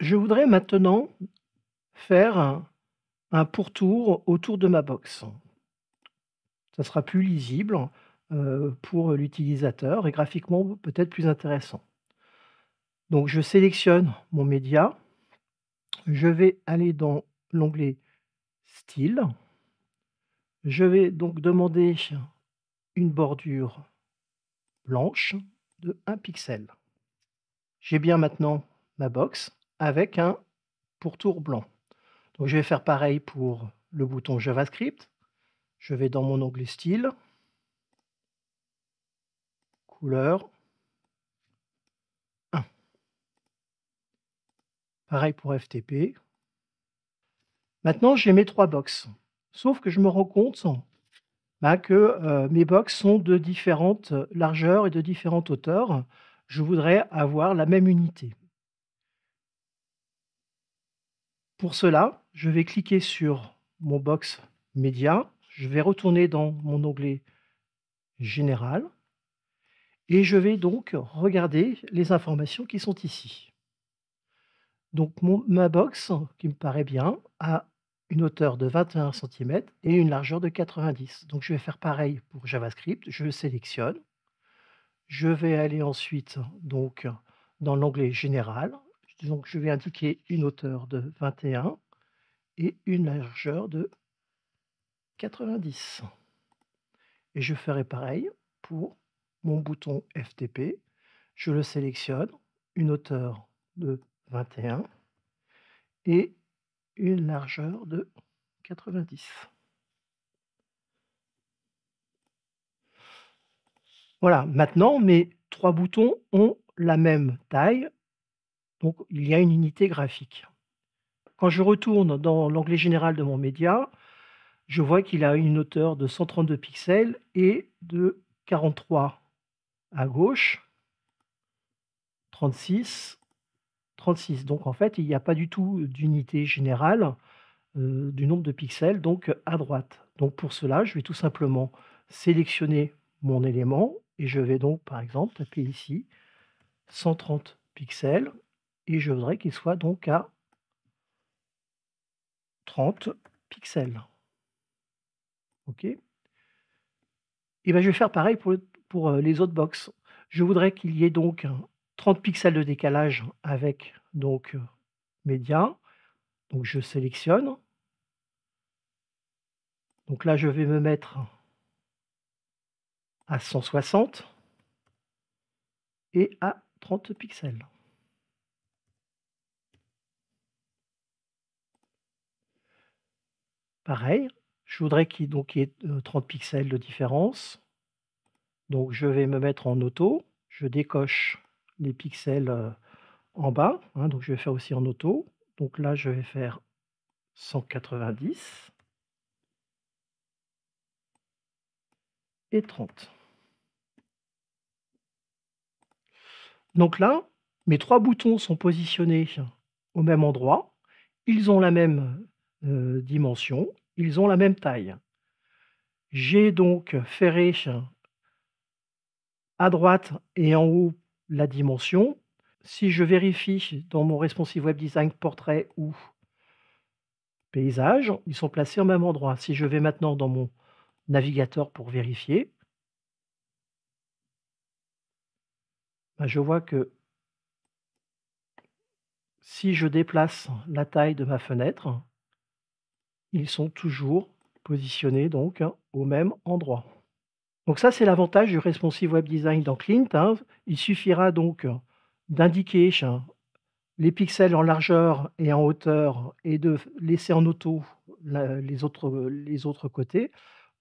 Je voudrais maintenant faire un, pourtour autour de ma box. Ça sera plus lisible euh, pour l'utilisateur et graphiquement peut-être plus intéressant. Donc je sélectionne mon média. Je vais aller dans l'onglet style. Je vais donc demander une bordure blanche de 1 pixel. J'ai bien maintenant ma box avec un pourtour blanc. Donc je vais faire pareil pour le bouton JavaScript. Je vais dans mon onglet style, couleur 1. Pareil pour FTP. Maintenant, j'ai mes trois boxes. Sauf que je me rends compte bah, que euh, mes boxes sont de différentes largeurs et de différentes hauteurs. Je voudrais avoir la même unité. Pour cela, je vais cliquer sur mon box média, je vais retourner dans mon onglet général et je vais donc regarder les informations qui sont ici. Donc ma box, qui me paraît bien, a une hauteur de 21 cm et une largeur de 90. Donc je vais faire pareil pour JavaScript, je sélectionne. Je vais aller ensuite donc dans l'onglet général, donc, je vais indiquer une hauteur de 21 et une largeur de 90. Et je ferai pareil pour mon bouton FTP. Je le sélectionne, une hauteur de 21 et une largeur de 90. Voilà, maintenant mes trois boutons ont la même taille, donc il y a une unité graphique. Quand je retourne dans l'onglet général de mon média, je vois qu'il a une hauteur de 132 pixels et de 43 à gauche, 36, 36. Donc en fait, il n'y a pas du tout d'unité générale euh, du nombre de pixels, donc à droite. Donc pour cela, je vais tout simplement sélectionner mon élément et je vais donc par exemple taper ici 130 pixels et je voudrais qu'il soit donc à 30 pixels. OK Et eh bien, je vais faire pareil pour, pour euh, les autres box. Je voudrais qu'il y ait donc 30 pixels de décalage avec donc euh, média. Donc, je sélectionne. Donc là, je vais me mettre à 160 et à 30 pixels. Pareil, je voudrais qu'il y ait 30 euh, pixels de différence. Donc je vais me mettre en auto, je décoche les pixels euh, en bas, hein, donc je vais faire aussi en auto. Donc là je vais faire 190 et 30. Donc là, mes trois boutons sont positionnés au même endroit, ils ont la même euh, dimension, dimensions, ils ont la même taille. J'ai donc ferré à droite et en haut la dimension. Si je vérifie dans mon responsive web design portrait ou paysage, ils sont placés au même endroit. Si je vais maintenant dans mon navigateur pour vérifier, ben, je vois que si je déplace la taille de ma fenêtre, ils sont toujours positionnés donc hein, au même endroit. Donc ça, c'est l'avantage du responsive web design dans Clint. Hein. Il suffira donc hein, d'indiquer les pixels en largeur et en hauteur et de laisser en auto les, autres, côtés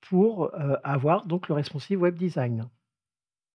pour euh, avoir donc le responsive web design.